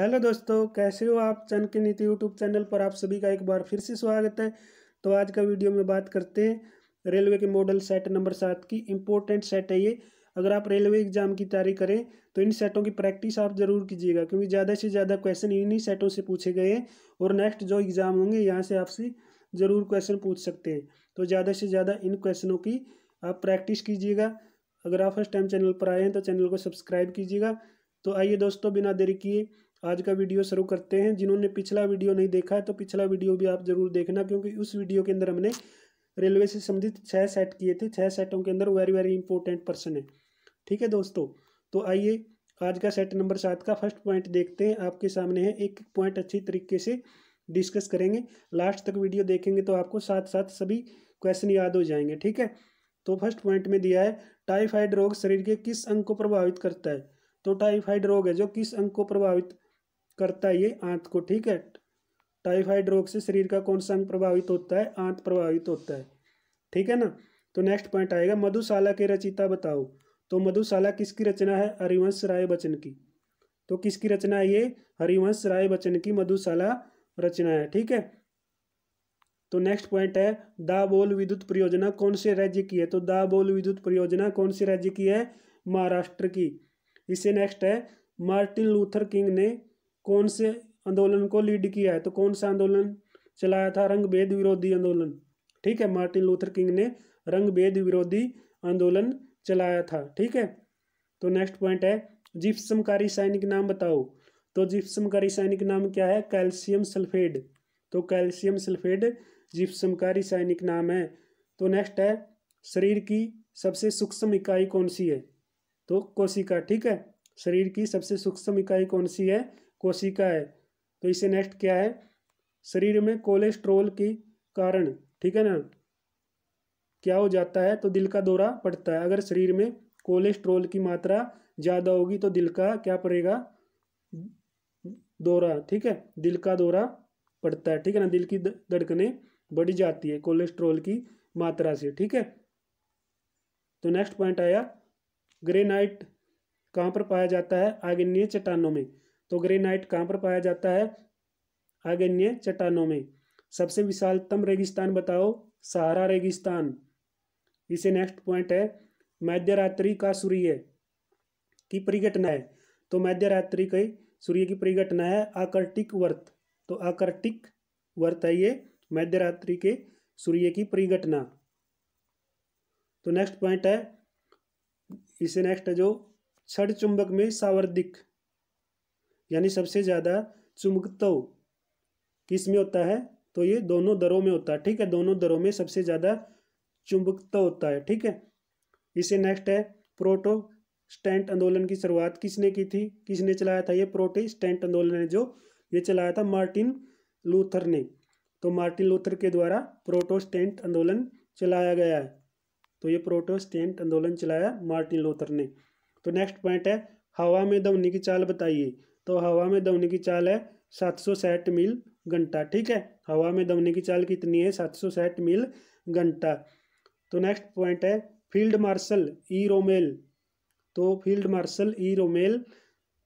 hello दोस्तों कैसे हो आप चन के नीति यूट्यूब चैनल पर आप सभी का एक बार फिर से स्वागत है तो आज का वीडियो में बात करते हैं रेलवे के मॉडल सेट नंबर सात की इम्पोर्टेंट सेट है ये अगर आप रेलवे एग्जाम की तैयारी करें तो इन सेटों की प्रैक्टिस आप जरूर कीजिएगा क्योंकि ज़्यादा से ज़्यादा क्वेश्चन इन्हीं सेटों से पूछे गए हैं और नेक्स्ट जो एग्ज़ाम होंगे यहाँ से आपसे ज़रूर क्वेश्चन पूछ सकते हैं तो ज़्यादा से ज़्यादा इन क्वेश्चनों की आप प्रैक्टिस कीजिएगा अगर आप फर्स्ट टाइम चैनल पर आए हैं तो चैनल को सब्सक्राइब कीजिएगा तो आइए दोस्तों बिना देरी किए आज का वीडियो शुरू करते हैं जिन्होंने पिछला वीडियो नहीं देखा है तो पिछला वीडियो भी आप जरूर देखना क्योंकि उस वीडियो के अंदर हमने रेलवे से संबंधित छः सेट किए थे छः सेटों के अंदर वेरी वेरी इंपॉर्टेंट पर्सन है ठीक है दोस्तों तो आइए आज का सेट नंबर सात का फर्स्ट पॉइंट देखते हैं आपके सामने है एक पॉइंट अच्छी तरीके से डिस्कस करेंगे लास्ट तक वीडियो देखेंगे तो आपको साथ साथ सभी क्वेश्चन याद हो जाएंगे ठीक है तो फर्स्ट पॉइंट में दिया है टाइफाइड रोग शरीर के किस अंग को प्रभावित करता है तो टाइफाइड रोग है जो किस अंग को प्रभावित करता है ये आंत को ठीक है टाइफाइड रोग से शरीर का कौन सा अंग प्रभावित होता है आंत प्रभावित होता है ठीक है ना तो नेक्स्ट पॉइंट आएगा मधुशाला के रचिता बताओ तो मधुशाला किसकी रचना है हरिवंश राय बच्चन की तो किसकी रचना है ये हरिवंश राय बच्चन की मधुशाला रचना है ठीक है तो नेक्स्ट पॉइंट है दाबोल विद्युत परियोजना कौन से राज्य की है तो दाबोल विद्युत परियोजना कौन से राज्य की है महाराष्ट्र की इससे नेक्स्ट है मार्टिन लूथर किंग ने कौन से आंदोलन को लीड किया है तो कौन सा आंदोलन चलाया था रंग भेद विरोधी आंदोलन ठीक है मार्टिन लूथर किंग ने रंग भेद विरोधी आंदोलन चलाया था ठीक है तो नेक्स्ट पॉइंट है जिप्समकारी सैनिक नाम बताओ तो जिप्समकारी सैनिक नाम क्या है कैल्शियम सल्फेड तो कैल्शियम सल्फेड जिप्समकारी सैनिक नाम है तो नेक्स्ट है शरीर की सबसे सूक्ष्म इकाई कौन सी है तो कोशिका ठीक है शरीर की सबसे सूक्ष्म इकाई कौन सी है कोशिका है तो इसे नेक्स्ट क्या है शरीर में कोलेस्ट्रोल के कारण ठीक है ना क्या हो जाता है तो दिल का दौरा पड़ता है अगर शरीर में कोलेस्ट्रोल की मात्रा ज़्यादा होगी तो दिल का क्या पड़ेगा दौरा ठीक है दिल का दौरा पड़ता है ठीक है ना दिल की धड़कने बढ़ जाती है कोलेस्ट्रोल की मात्रा से ठीक है तो नेक्स्ट पॉइंट आया ग्रेनाइट कहाँ पर पाया जाता है आगे चट्टानों में तो ग्रेनाइट कहाँ पर पाया जाता है आग्नेय चट्टानों में सबसे विशालतम रेगिस्तान बताओ सहारा रेगिस्तान इसे नेक्स्ट पॉइंट है मध्यरात्रि का सूर्य की परिघटना है तो मध्यरात्रि के सूर्य की परिघटना है आकर्टिक वर्त तो आकर्टिक वर्त है ये मध्यरात्रि के सूर्य की परिघटना तो नेक्स्ट पॉइंट है इसे नेक्स्ट है जो छठ चुंबक में सावर्धिक यानी सबसे ज़्यादा चुंबकत्व किस में होता है तो ये दोनों दरों में होता है ठीक है दोनों दरों में सबसे ज़्यादा चुंबकत्व होता है ठीक है इसे नेक्स्ट है प्रोटो आंदोलन की शुरुआत किसने की थी किसने चलाया था ये स्टेंट आंदोलन है जो ये चलाया था मार्टिन लूथर ने तो मार्टिन लूथर के द्वारा प्रोटोस्टेंट आंदोलन चलाया गया है तो ये प्रोटोस्टेंट आंदोलन चलाया मार्टिन लूथर ने तो नेक्स्ट पॉइंट है हवा में दमनी की चाल बताइए तो हवा में दौड़ने की चाल है सात सौ साठ मील घंटा ठीक है हवा में दौड़ने की चाल कितनी है सात सौ साठ मील घंटा तो नेक्स्ट पॉइंट है फील्ड मार्शल ई रोमेल तो फील्ड मार्शल ई रोमेल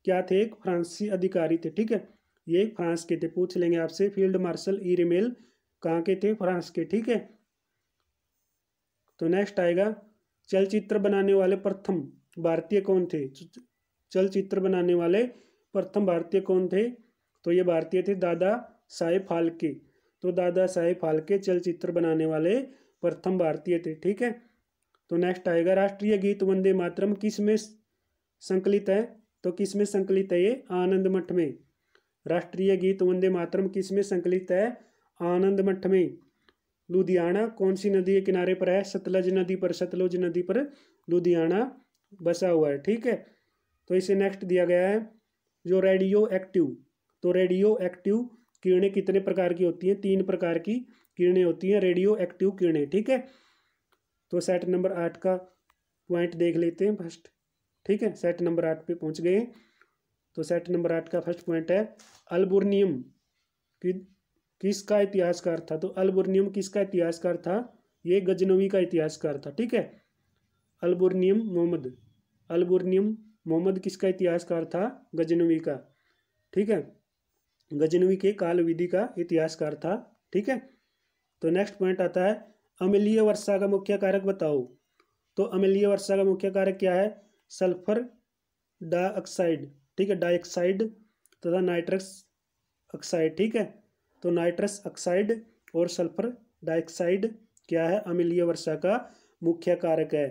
क्या थे एक फ्रांसी अधिकारी थे ठीक है ये फ्रांस के थे पूछ लेंगे आपसे फील्ड मार्शल ई रोमेल कहाँ के थे फ्रांस के ठीक है तो नेक्स्ट आएगा चलचित्र बनाने वाले प्रथम भारतीय कौन थे चलचित्र बनाने वाले प्रथम भारतीय कौन थे तो ये भारतीय थे दादा साहेब फाल्के तो दादा साहेब फाल्के चलचित्र बनाने वाले प्रथम भारतीय थे ठीक है तो नेक्स्ट आएगा राष्ट्रीय गीत वंदे मातरम किस में संकलित है तो किस में संकलित है ये आनंद मठ में राष्ट्रीय गीत वंदे मातरम किस में संकलित है आनंद मठ में लुधियाना कौन सी नदी के किनारे पर है सतलज नदी पर सतलुज नदी पर लुधियाना बसा हुआ है ठीक है तो इसे नेक्स्ट दिया गया है जो रेडियो एक्टिव तो रेडियो एक्टिव किरणें कितने प्रकार की होती हैं तीन प्रकार की किरणें होती हैं रेडियो एक्टिव किरणें ठीक है तो सेट नंबर आठ का पॉइंट देख लेते हैं फर्स्ट ठीक है सेट नंबर आठ पे पहुंच गए तो सेट नंबर आठ का फर्स्ट पॉइंट है अल्बुर्नियम कि, किसका इतिहासकार था तो अल्बुर्नियम किसका इतिहासकार था ये गजनवी का इतिहासकार था ठीक है अल्बुर्नियम मोहम्मद अल्बुर्नियम मोहम्मद किसका इतिहासकार था गजनवी का ठीक है गजनवी के काल विधि का इतिहासकार था ठीक है तो नेक्स्ट पॉइंट आता है अमलीय वर्षा का मुख्य कारक बताओ तो अमलीय वर्षा का मुख्य कारक क्या है सल्फर डाइऑक्साइड ठीक है डाइऑक्साइड तथा नाइट्रस ऑक्साइड ठीक है तो नाइट्रस ऑक्साइड और सल्फर डाइऑक्साइड क्या है अमलीय वर्षा का मुख्य कारक है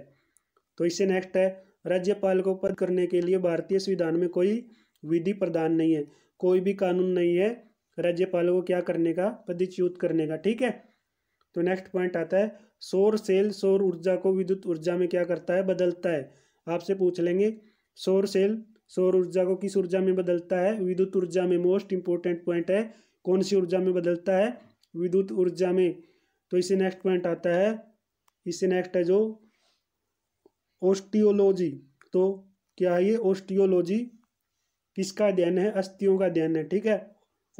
तो इससे नेक्स्ट है राज्यपाल को पद करने के लिए भारतीय संविधान में कोई विधि प्रदान नहीं है कोई भी कानून नहीं है राज्यपाल को क्या करने का पदच्युत करने का ठीक है तो नेक्स्ट पॉइंट आता है सौर सेल सौर ऊर्जा को विद्युत ऊर्जा में क्या करता है बदलता है आपसे पूछ लेंगे सौर सेल सौर ऊर्जा को किस ऊर्जा में बदलता है विद्युत ऊर्जा में मोस्ट इंपॉर्टेंट पॉइंट है कौन सी ऊर्जा में बदलता है विद्युत ऊर्जा में तो इससे नेक्स्ट पॉइंट आता है इससे नेक्स्ट है जो ओस्टियोलॉजी तो क्या है ये ओस्टियोलॉजी किसका अध्ययन है अस्थियों का अध्ययन है ठीक है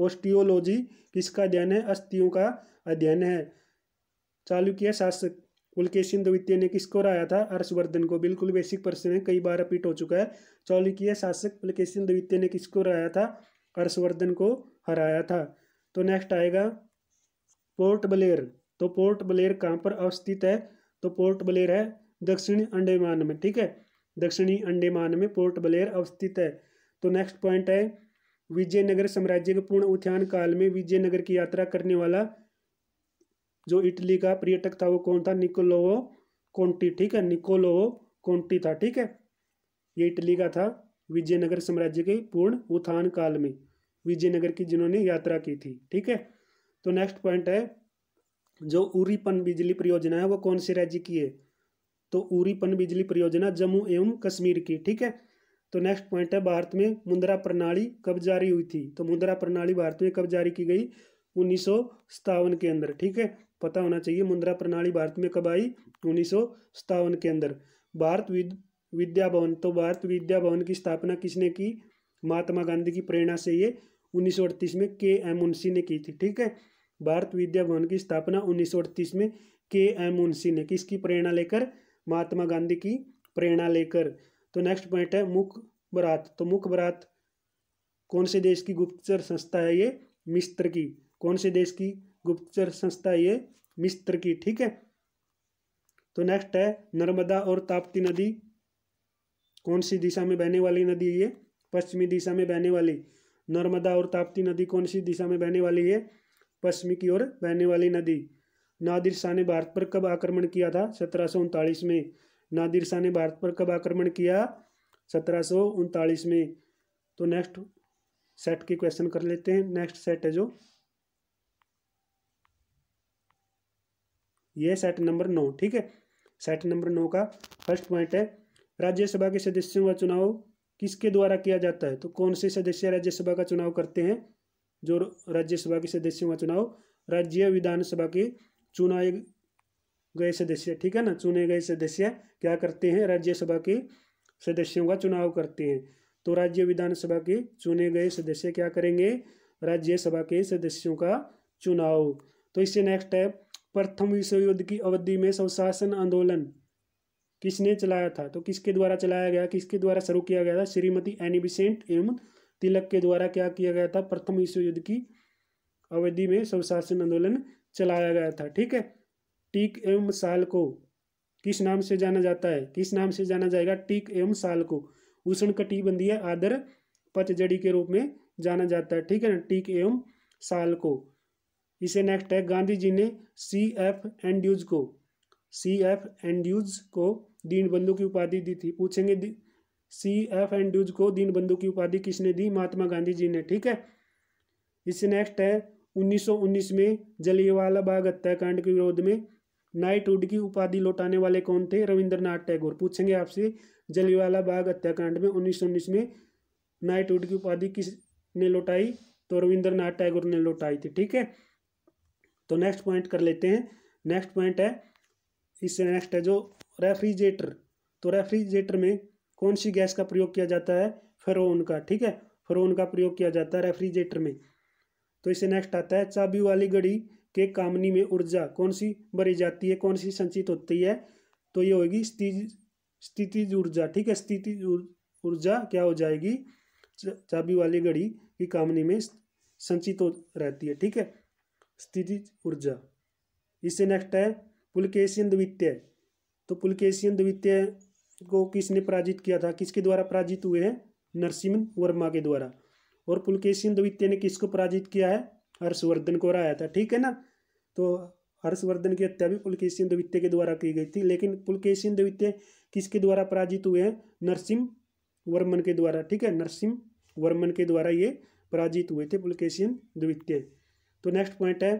ओस्टियोलॉजी किसका अध्ययन है अस्थियों का अध्ययन है चालुक्य शासक पुलकेशन द्वितीय ने किसको हराया था हर्षवर्धन को बिल्कुल बेसिक प्रश्न है कई बार रिपीट हो चुका है चालुक्य शासक पुलकेशन द्वितीय ने किसको हराया था हर्षवर्धन को हराया था तो नेक्स्ट आएगा पोर्ट ब्लेयर तो पोर्ट ब्लेयर कहाँ पर अवस्थित है तो पोर्ट ब्लेयर है दक्षिणी अंडेमान में ठीक है दक्षिणी अंडेमान में पोर्ट ब्लेयर अवस्थित है तो नेक्स्ट पॉइंट है विजयनगर साम्राज्य के पूर्ण उत्थान काल में विजयनगर की यात्रा करने वाला जो इटली का पर्यटक था वो कौन था निकोलोवो कोंटी ठीक है निकोलोवो कोंटी था ठीक है ये इटली का था विजयनगर साम्राज्य के पूर्ण उत्थान काल में विजयनगर की जिन्होंने यात्रा की थी ठीक है तो नेक्स्ट पॉइंट है जो उरीपन बिजली परियोजना है वो कौन से राज्य की है तो उरी पन बिजली परियोजना जम्मू एवं कश्मीर की ठीक है तो नेक्स्ट पॉइंट है भारत में मुंद्रा प्रणाली कब जारी हुई थी तो मुंद्रा प्रणाली भारत में कब जारी की गई उन्नीस के अंदर ठीक है पता होना चाहिए मुंद्रा प्रणाली भारत में कब आई उन्नीस के अंदर भारत विद विद्या भवन तो भारत विद्या भवन की स्थापना किसने की महात्मा गांधी की प्रेरणा से ये उन्नीस में के एम मुंशी ने की थी ठीक है भारत विद्या भवन की स्थापना उन्नीस में के एम मुंशी ने किसकी प्रेरणा लेकर महात्मा गांधी की प्रेरणा लेकर तो नेक्स्ट पॉइंट है मुख बरात तो मुख बरात कौन से देश की गुप्तचर संस्था है ये मिस्त्र की कौन से देश की गुप्तचर संस्था है ये मिस्त्र की ठीक है तो नेक्स्ट है नर्मदा और ताप्ती नदी कौन सी दिशा में बहने वाली नदी है ये पश्चिमी दिशा में बहने वाली नर्मदा और ताप्ती नदी कौन सी दिशा में बहने वाली है पश्चिमी की ओर बहने वाली नदी नादिर शाह ने भारत पर कब आक्रमण किया था सत्रह में नादिर शाह ने भारत पर कब आक्रमण किया सत्रह में तो नेक्स्ट सेट के क्वेश्चन कर लेते हैं नेक्स्ट सेट है जो ये सेट नंबर नौ ठीक है सेट नंबर नौ का फर्स्ट पॉइंट है राज्यसभा के सदस्यों का चुनाव किसके द्वारा किया जाता है तो कौन से सदस्य राज्यसभा का चुनाव करते हैं जो राज्यसभा के सदस्यों का चुनाव राज्य विधानसभा के चुनाए गए सदस्य ठीक है ना चुने गए सदस्य क्या करते हैं राज्यसभा के सदस्यों का चुनाव करते हैं तो राज्य विधानसभा के चुने गए सदस्य क्या करेंगे राज्यसभा के सदस्यों का चुनाव तो इससे नेक्स्ट है प्रथम विश्व युद्ध की अवधि में स्वशासन आंदोलन किसने चलाया था तो किसके द्वारा चलाया गया किसके द्वारा शुरू किया गया था श्रीमती एनी बिसेंट एवं तिलक के द्वारा क्या किया गया था प्रथम विश्व युद्ध की अवधि में स्वशासन आंदोलन चलाया गया था ठीक है टीक एवं साल को किस नाम से जाना जाता है किस नाम से जाना जाएगा टीक एवं साल को उष्ण कटिबंधीय आदर पतझड़ी के रूप में जाना जाता है ठीक है ना टीक एवं साल को इसे नेक्स्ट है गांधी जी ने सी एफ एंड्यूज को सी एफ एंड्यूज को दीनबंधु की उपाधि दी थी पूछेंगे सी एफ एंड्यूज को दीनबंधु की उपाधि किसने दी महात्मा गांधी जी ने ठीक है इसे नेक्स्ट है 1919 में जलियावाला बाग हत्याकांड के विरोध में नाइटहुड की उपाधि लौटाने वाले कौन थे रविंद्रनाथ टैगोर पूछेंगे आपसे जलियावाला बाग हत्याकांड में 1919 में नाइटहुड की उपाधि किस ने लौटाई तो रविंद्रनाथ टैगोर ने लौटाई थी ठीक है तो नेक्स्ट पॉइंट कर लेते हैं नेक्स्ट पॉइंट है इससे नेक्स्ट है जो रेफ्रिजरेटर तो रेफ्रिजरेटर में कौन सी गैस का प्रयोग किया जाता है फेरोन का ठीक है फेरोन का प्रयोग किया जाता है रेफ्रिजरेटर में तो इसे नेक्स्ट आता है चाबी वाली घड़ी के कामनी में ऊर्जा कौन सी भरी जाती है कौन सी संचित होती है तो ये होगी स्थिति ऊर्जा ठीक है स्थिति ऊर्जा क्या हो जाएगी चाबी वाली घड़ी की कामनी में संचित हो रहती है ठीक है स्थिति ऊर्जा इससे नेक्स्ट है पुलकेशियन द्वितीय तो पुलकेशियन द्वितीय को किसने पराजित किया था किसके द्वारा पराजित हुए हैं नरसिम्हन वर्मा के द्वारा और पुलकेशिन द्वितीय ने किसको पराजित किया है हर्षवर्धन को हराया था ठीक है ना तो हर्षवर्धन की हत्या भी पुलकेशिन द्वितीय के द्वारा की गई थी लेकिन पुलकेशिन द्वितीय किसके द्वारा पराजित हुए हैं नरसिंह वर्मन के द्वारा ठीक है नरसिंह वर्मन के द्वारा ये पराजित हुए थे पुलकेशिन द्वितीय तो नेक्स्ट पॉइंट है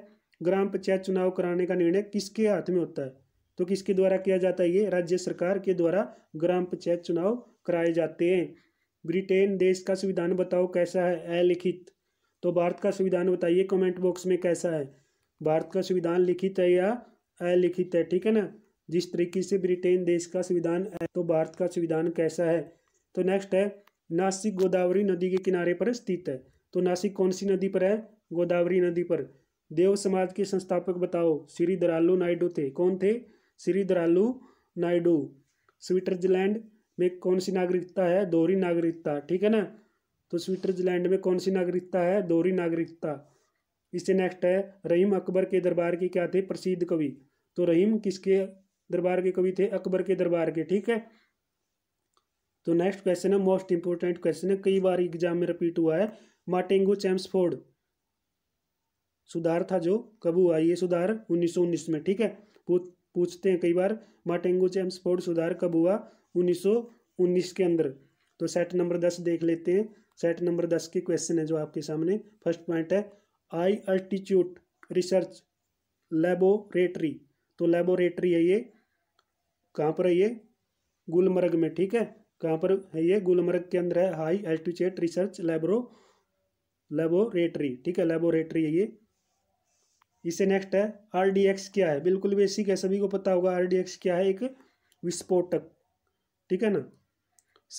ग्राम पंचायत चुनाव कराने का निर्णय किसके हाथ में होता है तो किसके द्वारा किया जाता है ये राज्य सरकार के द्वारा ग्राम पंचायत चुनाव कराए जाते हैं ब्रिटेन देश का संविधान बताओ कैसा है अलिखित तो भारत का संविधान बताइए कमेंट बॉक्स में कैसा है भारत का संविधान लिखित है या अलिखित है ठीक है ना जिस तरीके से ब्रिटेन देश का संविधान है तो भारत का संविधान कैसा है तो नेक्स्ट है नासिक गोदावरी नदी के किनारे पर स्थित है तो नासिक कौन सी नदी पर है गोदावरी नदी पर देव समाज के संस्थापक बताओ श्री दरालू नायडू थे कौन थे श्री दरालू नायडू स्विट्जरलैंड में कौन सी नागरिकता है दोहरी नागरिकता ठीक है ना तो स्विट्जरलैंड में कौन सी नागरिकता है दोहरी नागरिकता इससे नेक्स्ट है रहीम अकबर के दरबार के क्या थे प्रसिद्ध कवि तो रहीम किसके दरबार के कवि थे अकबर के दरबार के ठीक है तो नेक्स्ट क्वेश्चन है मोस्ट इंपोर्टेंट क्वेश्चन है कई बार एग्जाम में रिपीट हुआ है मार्टेंगो चैम्सफोर्ड सुधार था जो कब हुआ ये सुधार 1919 में ठीक है पूछते हैं कई बार माटेंगो चैम्स फोर्ड सुधार कब हुआ 1919 के अंदर तो सेट नंबर दस देख लेते हैं सेट नंबर दस के क्वेश्चन है जो आपके सामने फर्स्ट पॉइंट है आई अल्टीट्यूट रिसर्च लेबोरेटरी तो लेबोरेटरी है ये कहाँ पर है ये गुलमर्ग में ठीक है कहाँ पर है ये गुलमर्ग के अंदर है हाई अल्टीट्यूट रिसर्च लेबरो लेबोरेटरी ठीक है लेबोरेटरी है ये इसे नेक्स्ट है आर डी एक्स क्या है बिल्कुल बेसिक है सभी को पता होगा आर डी एक्स क्या है एक विस्फोटक ठीक है ना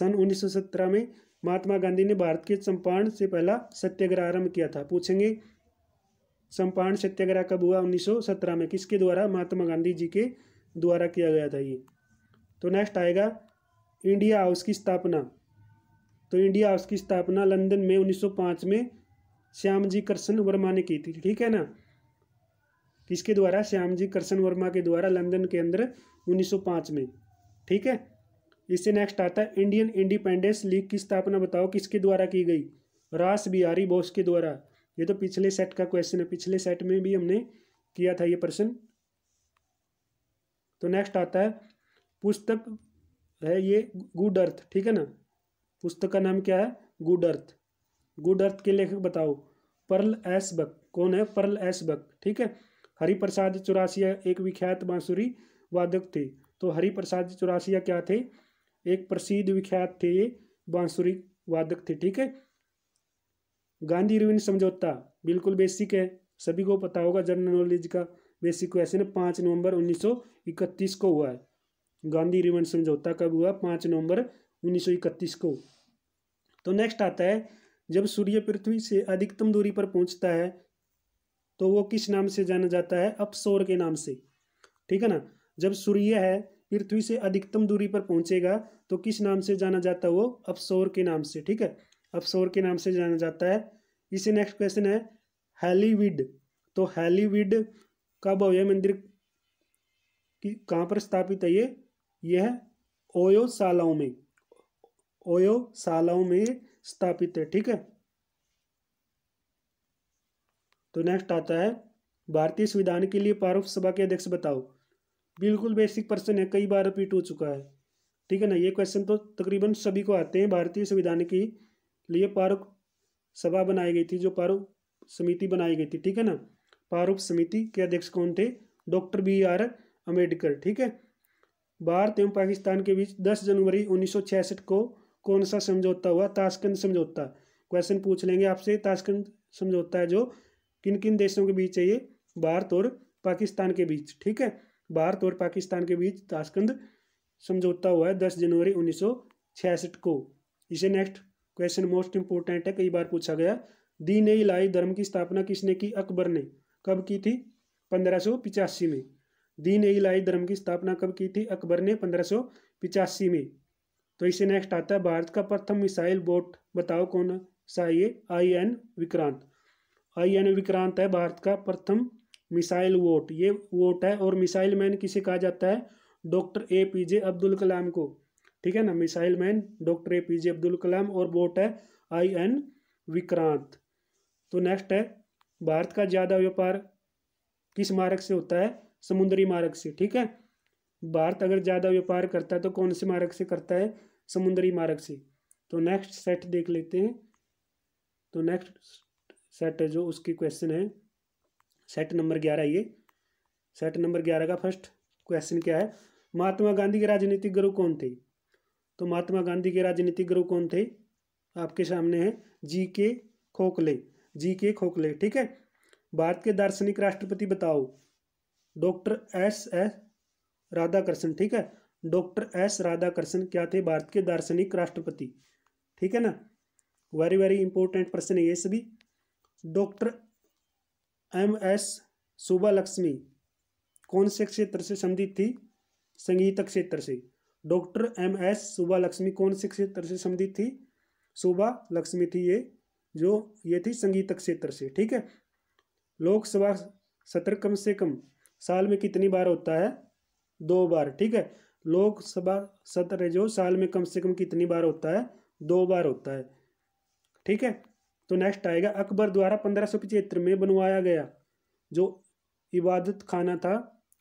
सन सत्रह में महात्मा गांधी ने भारत के चंपारण से पहला सत्याग्रह आरंभ किया था पूछेंगे चंपारण सत्याग्रह कब हुआ 1917 में किसके द्वारा महात्मा गांधी जी के द्वारा किया गया था ये तो नेक्स्ट आएगा इंडिया हाउस की स्थापना तो इंडिया हाउस की स्थापना लंदन में 1905 में श्याम जी कृष्ण वर्मा ने की थी ठीक है ना किसके द्वारा श्याम जी कृष्ण वर्मा के द्वारा लंदन के अंदर 1905 में ठीक है इससे नेक्स्ट आता है इंडियन इंडिपेंडेंस लीग की स्थापना बताओ किसके द्वारा की गई रास बिहारी बोस के द्वारा ये तो पिछले सेट का क्वेश्चन है पिछले सेट में भी हमने किया था ये प्रश्न तो नेक्स्ट आता है पुस्तक है ये गुड अर्थ ठीक है ना पुस्तक का नाम क्या है गुड अर्थ गुड अर्थ के लेखक बताओ पर्ल एस बक कौन है पर्ल एस बक ठीक है हरिप्रसाद चौरासिया एक विख्यात बांसुरी वादक थे तो हरिप्रसाद चौरासिया क्या थे एक प्रसिद्ध विख्यात थे ये बांसुरी वादक थे ठीक है गांधी इरविन समझौता बिल्कुल बेसिक है सभी को पता होगा जनरल नॉलेज का बेसिक क्वेश्चन पाँच नवंबर 1931 को हुआ है गांधी रिवन समझौता कब हुआ पाँच नवंबर 1931 को तो नेक्स्ट आता है जब सूर्य पृथ्वी से अधिकतम दूरी पर पहुंचता है तो वो किस नाम से जाना जाता है अपसौर के नाम से ठीक है ना जब सूर्य है पृथ्वी से अधिकतम दूरी पर पहुंचेगा तो किस नाम से जाना जाता है वो अपसौर के नाम से ठीक है अपसौर के नाम से जाना जाता है इसे नेक्स्ट क्वेश्चन है हेलीविड तो हेलीविड का भव्य मंदिर कहाँ पर स्थापित है ये यह ओयो सालाओं में ओयो में स्थापित है ठीक है तो नेक्स्ट आता है भारतीय संविधान के लिए प्रारूप सभा के अध्यक्ष बताओ बिल्कुल बेसिक प्रश्न है कई बार रिपीट हो चुका है ठीक है ना ये क्वेश्चन तो तकरीबन सभी को आते हैं भारतीय संविधान के लिए प्रारूप सभा बनाई गई थी जो प्रारूप समिति बनाई गई थी ठीक है ना प्रारूप समिति के अध्यक्ष कौन थे डॉक्टर बी आर अम्बेडकर ठीक है भारत एवं पाकिस्तान के बीच दस जनवरी उन्नीस को कौन सा समझौता हुआ ताशकंद समझौता क्वेश्चन पूछ लेंगे आपसे ताशकंद समझौता है जो किन किन देशों के बीच है ये भारत और पाकिस्तान के बीच ठीक है भारत और पाकिस्तान के बीच ताशकंद समझौता हुआ है दस जनवरी उन्नीस को इसे नेक्स्ट क्वेश्चन मोस्ट इंपोर्टेंट है कई बार पूछा गया दीन इलाही धर्म की स्थापना किसने की अकबर ने कब की थी पंद्रह में दीन इलाही धर्म की स्थापना कब की थी अकबर ने पंद्रह में तो इसे नेक्स्ट आता है भारत का प्रथम मिसाइल बोट बताओ कौन सा ये I N Vikrant I N Vikrant है भारत का प्रथम मिसाइल वोट ये वोट है और मिसाइल मैन किसे कहा जाता है doctor A P J Abdul Kalam को ठीक है ना missile man doctor A P J Abdul Kalam और वोट है आई एन विक्रांत तो नेक्स्ट है भारत का ज़्यादा व्यापार किस मार्ग से होता है समुद्री मार्ग से ठीक है भारत अगर ज़्यादा व्यापार करता है तो कौन से मार्ग से करता है समुद्री मार्ग से तो नेक्स्ट सेट देख लेते हैं तो नेक्स्ट सेट जो उसकी क्वेश्चन है सेट नंबर ग्यारह ये सेट नंबर ग्यारह का फर्स्ट क्वेश्चन क्या है महात्मा गांधी के राजनीतिक गुरु कौन थे तो महात्मा गांधी के राजनीतिक गुरु कौन थे आपके सामने है जी के खोखले जी के खोखले ठीक है भारत के दार्शनिक राष्ट्रपति बताओ डॉक्टर एस एस राधाकृष्ण ठीक है डॉक्टर एस राधाकृष्ण क्या थे भारत के दार्शनिक राष्ट्रपति ठीक है ना वेरी वेरी इंपॉर्टेंट प्रश्न है ये सभी डॉक्टर एम एस सुबा लक्ष्मी कौन से क्षेत्र से संबंधित थी संगीत क्षेत्र से डॉक्टर एम एस सुबा लक्ष्मी कौन से क्षेत्र से संबंधित थी सुबा लक्ष्मी थी ये जो ये थी संगीत क्षेत्र से ठीक है लोकसभा सत्र कम से कम साल में कितनी बार होता है दो बार ठीक है लोकसभा सत्र जो साल में कम से कम कितनी बार होता है दो बार होता है ठीक है तो नेक्स्ट आएगा अकबर द्वारा पंद्रह में बनवाया गया जो इबादत खाना था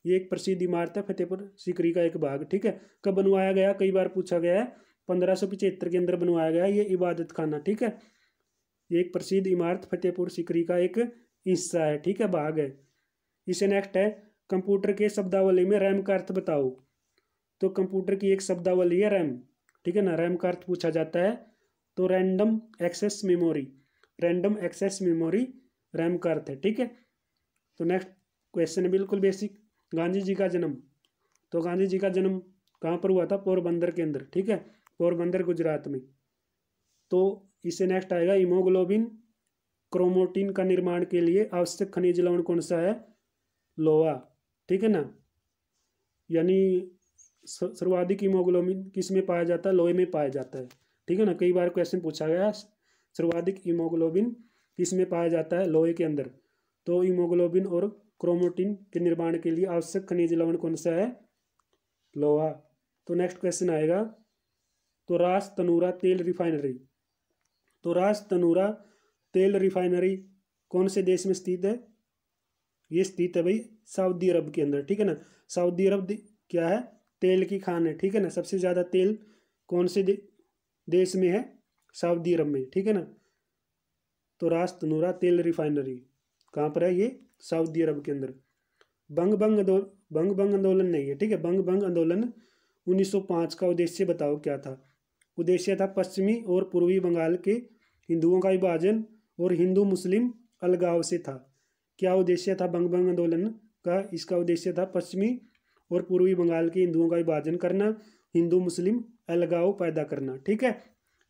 ये एक प्रसिद्ध इमारत है फतेहपुर सिकरी का एक भाग ठीक है कब बनवाया गया कई बार पूछा गया है पंद्रह के अंदर बनवाया गया ये इबादत खाना ठीक है ये एक प्रसिद्ध इमारत फतेहपुर सिकरी का एक हिस्सा है ठीक है भाग है इसे नेक्स्ट है कंप्यूटर के शब्दावली में रैम का अर्थ बताओ तो कंप्यूटर की एक शब्दावली है रैम ठीक है ना रैम का अर्थ पूछा जाता है तो random access memory random access memory RAM का अर्थ है ठीक है तो नेक्स्ट क्वेश्चन है बिल्कुल बेसिक गांधी जी का जन्म तो गांधी जी का जन्म कहाँ पर हुआ था पोरबंदर के अंदर ठीक है पोरबंदर गुजरात में तो इसे नेक्स्ट आएगा इमोग्लोबिन क्रोमोटीन का निर्माण के लिए आवश्यक खनिज लवण कौन सा है लोहा ठीक है ना यानी सर्वाधिक इमोग्लोबिन किस में पाया जाता है लोहे में पाया जाता है ठीक है ना कई बार क्वेश्चन पूछा गया सर्वाधिक हीमोग्लोबिन इसमें पाया जाता है लोहे के अंदर तो हीमोग्लोबिन और क्रोमोटिन के निर्माण के लिए आवश्यक खनिज लवण कौन सा है लोहा तो नेक्स्ट क्वेश्चन आएगा तो रास तनूरा तेल रिफाइनरी तो रास तनूरा तेल रिफाइनरी कौन से देश में स्थित है ये स्थित है भाई सऊदी अरब के अंदर ठीक है ना सऊदी अरब क्या है तेल की खान है ठीक है ना सबसे ज़्यादा तेल कौन से दे, देश में है सऊदी अरब में ठीक है ना तो रास्त नूरा तेल रिफाइनरी कहाँ पर है ये सऊदी अरब के अंदर बंग बंग आंदोलन बंग बंग आंदोलन नहीं है ठीक है बंग बंग आंदोलन 1905 का उद्देश्य बताओ क्या था उद्देश्य था पश्चिमी और पूर्वी बंगाल के हिंदुओं का विभाजन और हिंदू मुस्लिम अलगाव से था क्या उद्देश्य था बंग बंग आंदोलन का इसका उद्देश्य था पश्चिमी और पूर्वी बंगाल के हिंदुओं का विभाजन करना हिंदू मुस्लिम अलगाव पैदा करना ठीक है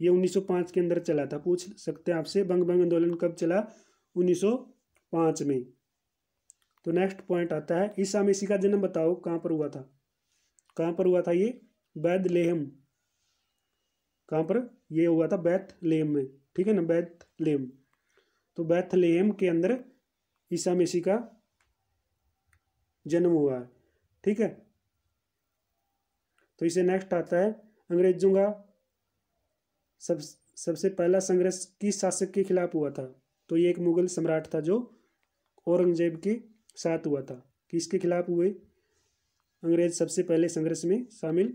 ये 1905 के अंदर चला था पूछ सकते हैं आपसे बंग भंग आंदोलन कब चला 1905 में तो नेक्स्ट पॉइंट आता है ईसा मेसी का जन्म बताओ कहाँ पर हुआ था कहाँ पर हुआ था ये बैद लेहम कहाँ पर ये हुआ था बैथ लेहम में ठीक है ना बैथ लेहम तो बैथ लेहम के अंदर ईसा मेसी का जन्म हुआ है ठीक है तो इसे नेक्स्ट आता है अंग्रेजों का सब सबसे पहला संघर्ष किस शासक के खिलाफ हुआ था तो ये एक मुगल सम्राट था जो औरंगजेब के साथ हुआ था किसके खिलाफ हुए अंग्रेज सबसे पहले संघर्ष में शामिल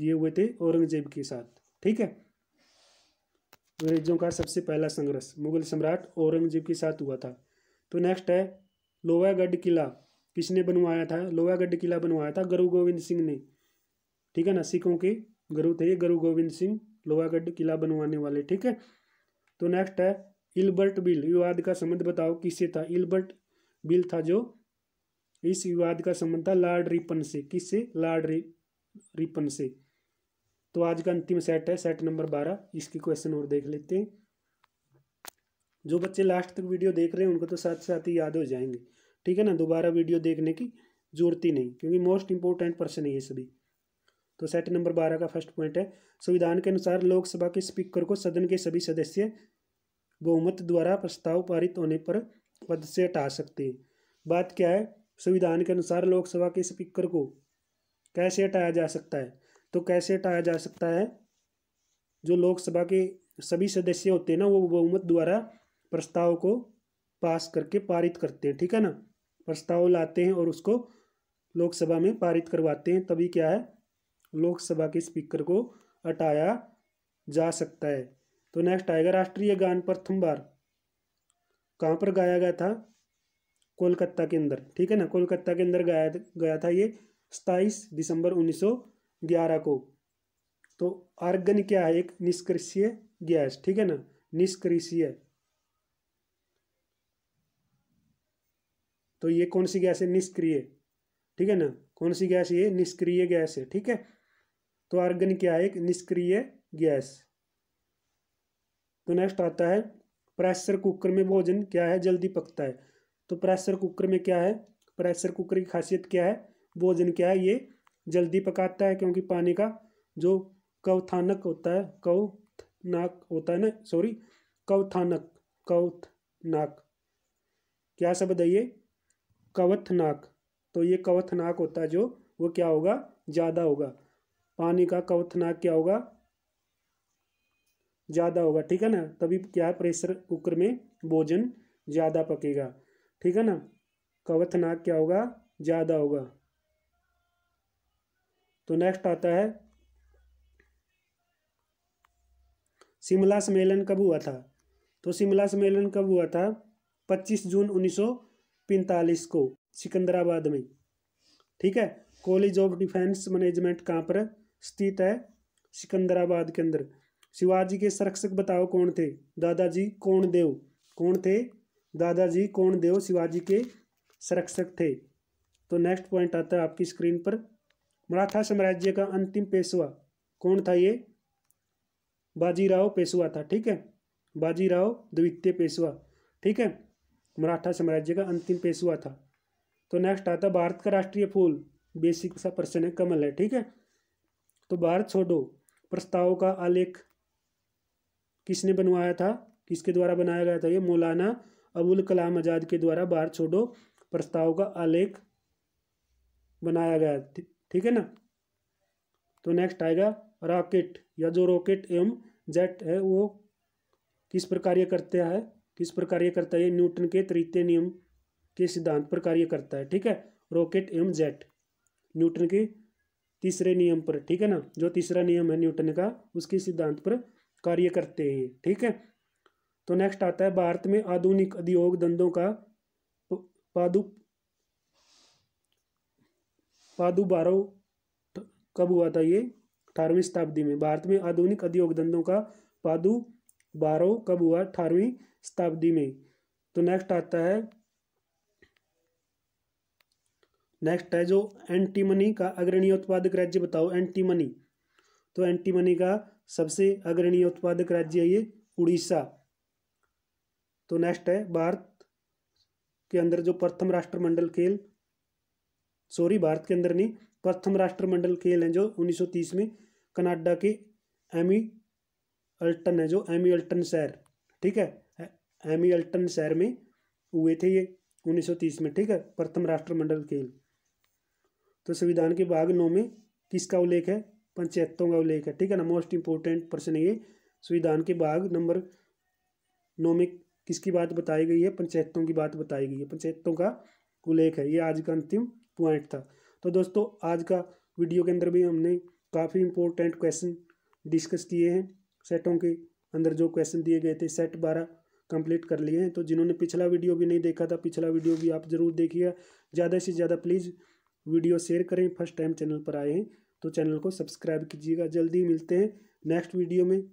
ये हुए थे औरंगजेब के साथ ठीक है अंग्रेजों का सबसे पहला संघर्ष मुगल सम्राट औरंगजेब के साथ हुआ था तो नेक्स्ट है लोहागढ़ किला किसने बनवाया था लोहागढ़ किला बनवाया था गुरु गोविंद सिंह ने ठीक है ना सिखों के गुरु थे ये गुरु गोविंद सिंह लोहागढ़ किला बनवाने वाले ठीक है तो नेक्स्ट है इल्बर्ट बिल विवाद का संबंध बताओ किससे था इल्बर्ट बिल था जो इस विवाद का संबंध था लॉर्ड रिपन से किससे लॉर्ड रिपन से तो आज का अंतिम सेट है सेट नंबर बारह इसकी क्वेश्चन और देख लेते हैं जो बच्चे लास्ट तक वीडियो देख रहे हैं उनको तो साथ साथ ही याद हो जाएंगे ठीक है ना दोबारा वीडियो देखने की जरूरत ही नहीं क्योंकि मोस्ट इंपॉर्टेंट पर्सन है ये सभी तो सेट नंबर बारह का फर्स्ट पॉइंट है संविधान के अनुसार लोकसभा के स्पीकर को सदन के सभी सदस्य बहुमत द्वारा प्रस्ताव पारित होने पर पद से हटा सकते हैं बात क्या है संविधान के अनुसार लोकसभा के स्पीकर को कैसे हटाया जा सकता है तो कैसे हटाया जा सकता है जो लोकसभा के सभी सदस्य होते हैं ना वो बहुमत द्वारा प्रस्ताव को पास करके पारित करते हैं ठीक है ना प्रस्ताव लाते हैं और उसको लोकसभा में पारित करवाते हैं तभी क्या है लोकसभा के स्पीकर को हटाया जा सकता है तो नेक्स्ट आएगा राष्ट्रीय गान प्रथम बार कहाँ पर गाया गया था कोलकाता के अंदर ठीक है ना कोलकाता के अंदर गाया गया था ये सताईस दिसंबर 1911 को तो आर्गन क्या है एक निष्कृषीय गैस ठीक है ना निष्कृषीय तो ये कौन सी गैस है निष्क्रिय ठीक है ना कौन सी गैस ये निष्क्रिय गैस है ठीक है तो आर्गन क्या है एक निष्क्रिय गैस तो नेक्स्ट आता है प्रेशर कुकर में भोजन क्या है जल्दी पकता है तो प्रेशर कुकर में क्या है प्रेशर कुकर की खासियत क्या है भोजन क्या है ये जल्दी पकाता है क्योंकि पानी का जो कवथानक होता है कवनाक होता है ना सॉरी कवथानक कवथनाक क्या शब्द है ये कवथनाक तो ये कवथनाक होता है जो वो क्या होगा ज़्यादा होगा पानी का कवथनाक क्या होगा ज़्यादा होगा ठीक है ना तभी क्या प्रेशर कुकर में भोजन ज़्यादा पकेगा ठीक है ना कवथनाक क्या होगा ज़्यादा होगा तो नेक्स्ट आता है शिमला सम्मेलन कब हुआ था तो शिमला सम्मेलन कब हुआ था 25 जून 1945 को सिकंदराबाद में ठीक है कॉलेज ऑफ डिफेंस मैनेजमेंट कहाँ पर स्थित है सिकंदराबाद के अंदर शिवाजी के संरक्षक बताओ कौन थे दादाजी कौन देव कौन थे दादाजी कौन देव शिवाजी के संरक्षक थे तो नेक्स्ट पॉइंट आता है आपकी स्क्रीन पर मराठा साम्राज्य का अंतिम पेशवा कौन था ये बाजीराव पेशवा था ठीक है बाजीराव द्वितीय पेशवा ठीक है मराठा साम्राज्य का अंतिम पेशवा था तो नेक्स्ट आता भारत का राष्ट्रीय फूल बेसिक सा प्रश्न है कमल है ठीक है तो भारत छोड़ो प्रस्ताव का आलेख किसने बनवाया था किसके द्वारा बनाया गया था ये मौलाना अबुल कलाम आज़ाद के द्वारा भारत छोड़ो प्रस्ताव का आलेख बनाया गया ठीक है ना तो नेक्स्ट आएगा रॉकेट या जो रॉकेट एवं जेट है वो किस पर कार्य करता है किस पर कार्य करता है न्यूटन के तृतीय नियम के सिद्धांत पर कार्य करता है ठीक है रॉकेट एवं जेट न्यूटन के तीसरे नियम पर ठीक है ना जो तीसरा नियम है न्यूटन का उसके सिद्धांत पर कार्य करते हैं ठीक है तो नेक्स्ट आता है भारत में आधुनिक उद्योग धंधों का पादु पादु बारो कब हुआ था ये अठारहवीं शताब्दी में भारत में आधुनिक उद्योग धंधों का पादु बारो कब हुआ अठारहवीं शताब्दी में तो नेक्स्ट आता है नेक्स्ट है जो एंटी मनी का अग्रणीय उत्पादक राज्य बताओ एंटी मनी तो एंटी मनी का सबसे अग्रणी उत्पादक राज्य है ये उड़ीसा तो नेक्स्ट है भारत के अंदर जो प्रथम राष्ट्रमंडल खेल सॉरी भारत के अंदर नहीं प्रथम राष्ट्रमंडल खेल हैं जो 1930 में कनाडा के एमी अल्टन है जो एमी अल्टन शहर ठीक है एमी अल्टन शहर में हुए थे ये 1930 में ठीक है प्रथम राष्ट्रमंडल खेल तो संविधान के भाग नौ में किसका उल्लेख है पंचायतों का उल्लेख है ठीक है ना मोस्ट इंपॉर्टेंट प्रश्न ये संविधान के भाग नंबर नौ में किसकी बात बताई गई है पंचायतों की बात बताई गई है पंचायतों का उल्लेख है ये आज का अंतिम पॉइंट था तो दोस्तों आज का वीडियो के अंदर भी हमने काफ़ी इंपॉर्टेंट क्वेश्चन डिस्कस किए हैं सेटों के अंदर जो क्वेश्चन दिए गए थे सेट बारह कंप्लीट कर लिए हैं तो जिन्होंने पिछला वीडियो भी नहीं देखा था पिछला वीडियो भी आप ज़रूर देखिएगा ज़्यादा से ज़्यादा प्लीज़ वीडियो शेयर करें फर्स्ट टाइम चैनल पर आए हैं तो चैनल को सब्सक्राइब कीजिएगा जल्दी मिलते हैं नेक्स्ट वीडियो में